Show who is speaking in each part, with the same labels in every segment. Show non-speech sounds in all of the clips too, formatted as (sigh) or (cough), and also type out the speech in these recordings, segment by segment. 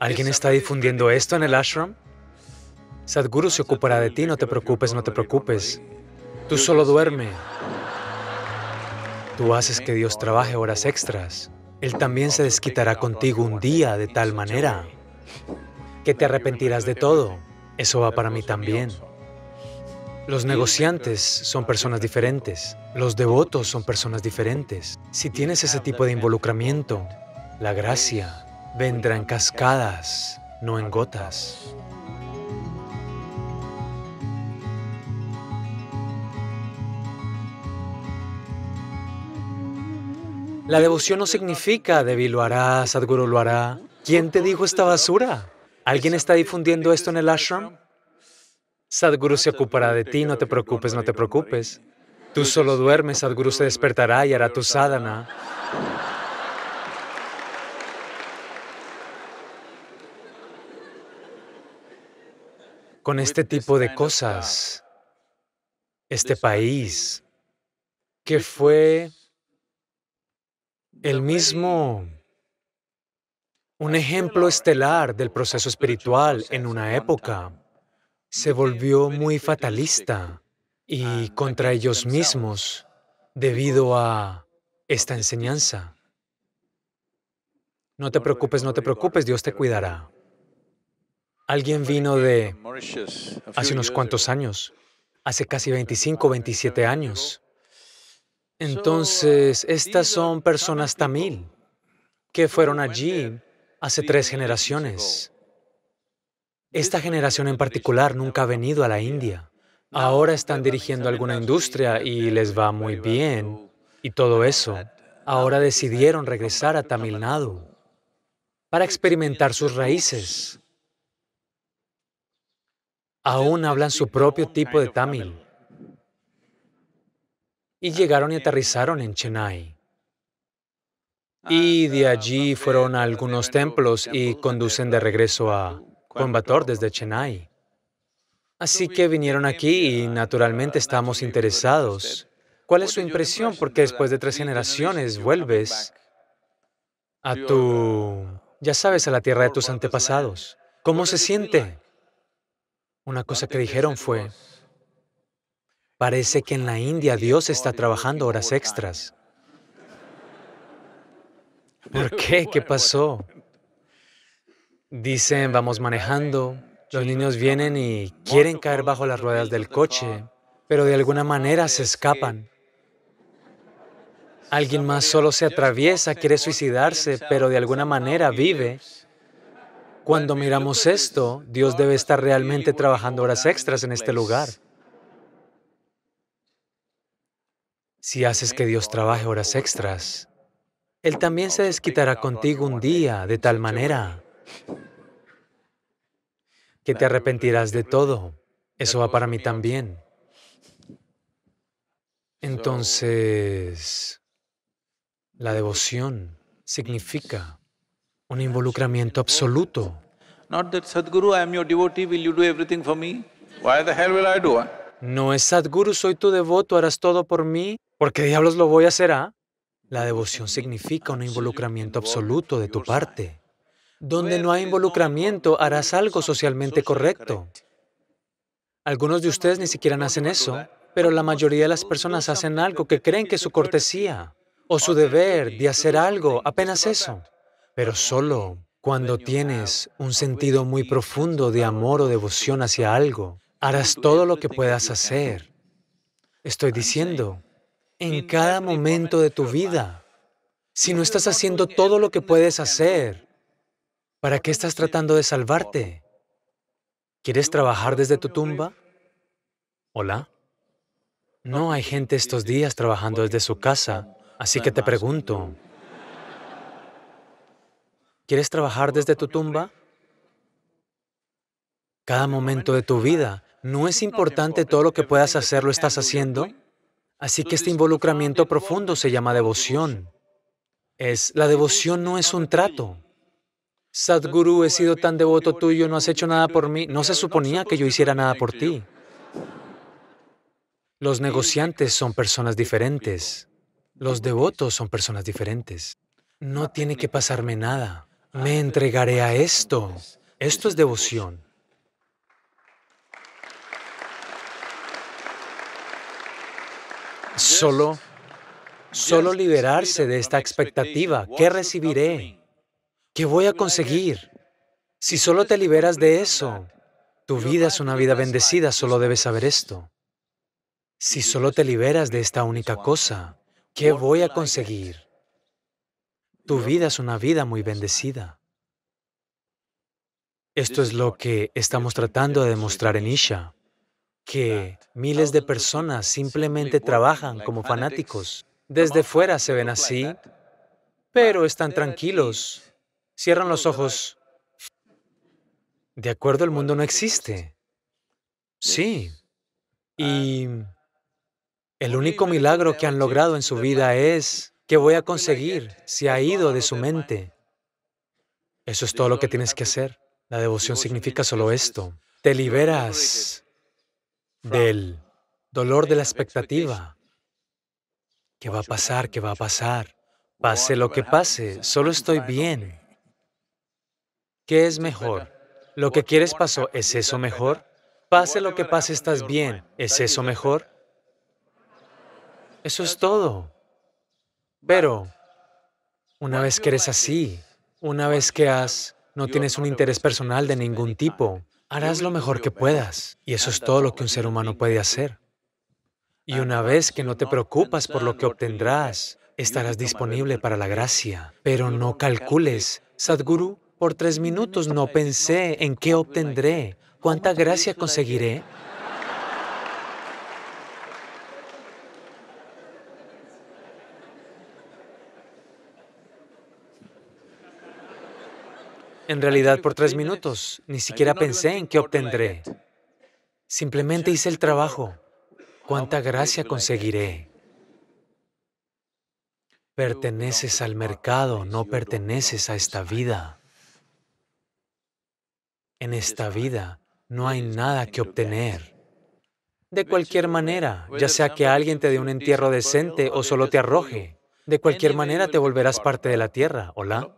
Speaker 1: ¿Alguien está difundiendo esto en el ashram? Sadhguru se ocupará de ti, no te preocupes, no te preocupes. Tú solo duerme. Tú haces que Dios trabaje horas extras. Él también se desquitará contigo un día de tal manera que te arrepentirás de todo. Eso va para mí también. Los negociantes son personas diferentes. Los devotos son personas diferentes. Si tienes ese tipo de involucramiento, la gracia, Vendrán en cascadas, no en gotas. La devoción no significa Devi lo hará, Sadhguru lo hará. ¿Quién te dijo esta basura? ¿Alguien está difundiendo esto en el ashram? Sadhguru se ocupará de ti, no te preocupes, no te preocupes. Tú solo duermes, Sadhguru se despertará y hará tu sadhana. con este tipo de uh, cosas, este país, que fue el mismo, un ejemplo estelar del proceso espiritual en una época, se volvió muy fatalista y contra ellos mismos debido a esta enseñanza. No te preocupes, no te preocupes, Dios te cuidará. Alguien vino de hace unos cuantos años, hace casi 25, 27 años. Entonces, estas son personas tamil que fueron allí hace tres generaciones. Esta generación en particular nunca ha venido a la India. Ahora están dirigiendo alguna industria y les va muy bien y todo eso. Ahora decidieron regresar a Tamil Nadu para experimentar sus raíces aún hablan su propio tipo de tamil. Y llegaron y aterrizaron en Chennai. Y de allí fueron a algunos templos y conducen de regreso a Coimbatore desde Chennai. Así que vinieron aquí y naturalmente estamos interesados. ¿Cuál es su impresión? Porque después de tres generaciones vuelves a tu, ya sabes, a la tierra de tus antepasados. ¿Cómo se siente? Una cosa que dijeron fue, parece que en la India Dios está trabajando horas extras. (laughs) ¿Por qué? ¿Qué pasó? Dicen, eh, vamos manejando, los niños vienen y quieren caer bajo las ruedas del coche, pero de alguna manera se escapan. Alguien más solo se atraviesa, quiere suicidarse, pero de alguna manera vive. Cuando miramos esto, Dios debe estar realmente trabajando horas extras en este lugar. Si haces que Dios trabaje horas extras, Él también se desquitará contigo un día de tal manera que te arrepentirás de todo. Eso va para mí también. Entonces, la devoción significa un involucramiento absoluto. No es Sadhguru, soy tu devoto, harás todo por mí. ¿Por qué diablos lo voy a hacer? Ah? La devoción significa un involucramiento absoluto de tu parte. Donde no hay involucramiento, harás algo socialmente correcto. Algunos de ustedes ni siquiera hacen eso, pero la mayoría de las personas hacen algo que creen que es su cortesía o su deber de hacer algo, apenas eso. Pero solo cuando tienes un sentido muy profundo de amor o devoción hacia algo, harás todo lo que puedas hacer. Estoy diciendo, en cada momento de tu vida, si no estás haciendo todo lo que puedes hacer, ¿para qué estás tratando de salvarte? ¿Quieres trabajar desde tu tumba? ¿Hola? No hay gente estos días trabajando desde su casa, así que te pregunto, ¿Quieres trabajar desde tu tumba? Cada momento de tu vida. No es importante todo lo que puedas hacer, lo estás haciendo. Así que este involucramiento profundo se llama devoción. Es, la devoción no es un trato. Sadhguru, he sido tan devoto tuyo, no has hecho nada por mí. No se suponía que yo hiciera nada por ti. Los negociantes son personas diferentes. Los devotos son personas diferentes. No tiene que pasarme nada me entregaré a esto. Esto es devoción. Solo, solo liberarse de esta expectativa. ¿Qué recibiré? ¿Qué voy a conseguir? Si solo te liberas de eso, tu vida es una vida bendecida, solo debes saber esto. Si solo te liberas de esta única cosa, ¿qué voy a conseguir? Tu vida es una vida muy bendecida. Esto es lo que estamos tratando de demostrar en Isha, que miles de personas simplemente trabajan como fanáticos. Desde fuera se ven así, pero están tranquilos. Cierran los ojos. De acuerdo, el mundo no existe. Sí. Y el único milagro que han logrado en su vida es ¿Qué voy a conseguir? si ha ido de su mente. Eso es todo lo que tienes que hacer. La devoción significa solo esto. Te liberas del dolor de la expectativa. ¿Qué va a pasar? ¿Qué va a pasar? Pase lo que pase, solo estoy bien. ¿Qué es mejor? ¿Lo que quieres pasó? ¿Es eso mejor? Pase lo que pase, estás bien. ¿Es eso mejor? Eso es todo. Pero una vez que eres así, una vez que has, no tienes un interés personal de ningún tipo, harás lo mejor que puedas. Y eso es todo lo que un ser humano puede hacer. Y una vez que no te preocupas por lo que obtendrás, estarás disponible para la gracia. Pero no calcules, Sadhguru, por tres minutos no pensé en qué obtendré, cuánta gracia conseguiré. En realidad, por tres minutos, ni siquiera pensé en qué obtendré. Simplemente hice el trabajo. ¿Cuánta gracia conseguiré? Perteneces al mercado, no perteneces a esta vida. En esta vida no hay nada que obtener. De cualquier manera, ya sea que alguien te dé un entierro decente o solo te arroje, de cualquier manera te volverás parte de la tierra, ¿hola?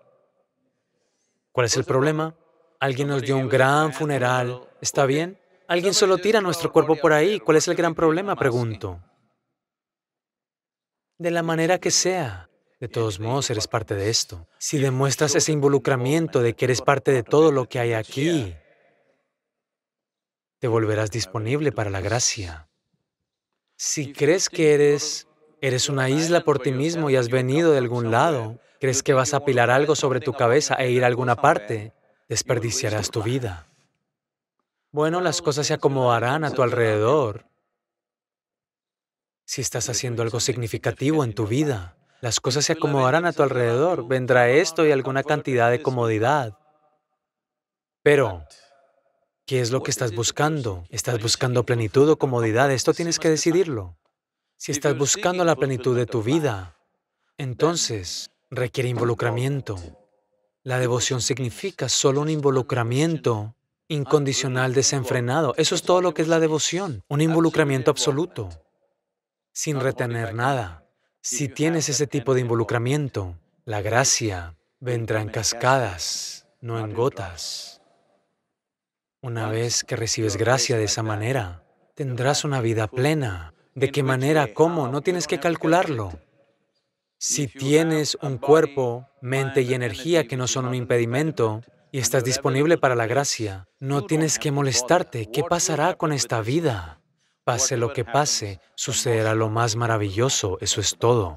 Speaker 1: ¿Cuál es el problema? Alguien nos dio un gran funeral. ¿Está bien? Alguien solo tira nuestro cuerpo por ahí. ¿Cuál es el gran problema? Pregunto. De la manera que sea. De todos modos, eres parte de esto. Si demuestras ese involucramiento de que eres parte de todo lo que hay aquí, te volverás disponible para la gracia. Si crees que eres, eres una isla por ti mismo y has venido de algún lado, Crees que vas a apilar algo sobre tu cabeza e ir a alguna parte. Desperdiciarás tu vida. Bueno, las cosas se acomodarán a tu alrededor. Si estás haciendo algo significativo en tu vida, las cosas se acomodarán a tu alrededor. Vendrá esto y alguna cantidad de comodidad. Pero, ¿qué es lo que estás buscando? ¿Estás buscando plenitud o comodidad? Esto tienes que decidirlo. Si estás buscando la plenitud de tu vida, entonces requiere involucramiento. La devoción significa solo un involucramiento incondicional desenfrenado. Eso es todo lo que es la devoción, un involucramiento absoluto, sin retener nada. Si tienes ese tipo de involucramiento, la gracia vendrá en cascadas, no en gotas. Una vez que recibes gracia de esa manera, tendrás una vida plena. ¿De qué manera? ¿Cómo? No tienes que calcularlo. Si tienes un cuerpo, mente y energía que no son un impedimento y estás disponible para la gracia, no tienes que molestarte qué pasará con esta vida. Pase lo que pase, sucederá lo más maravilloso, eso es todo.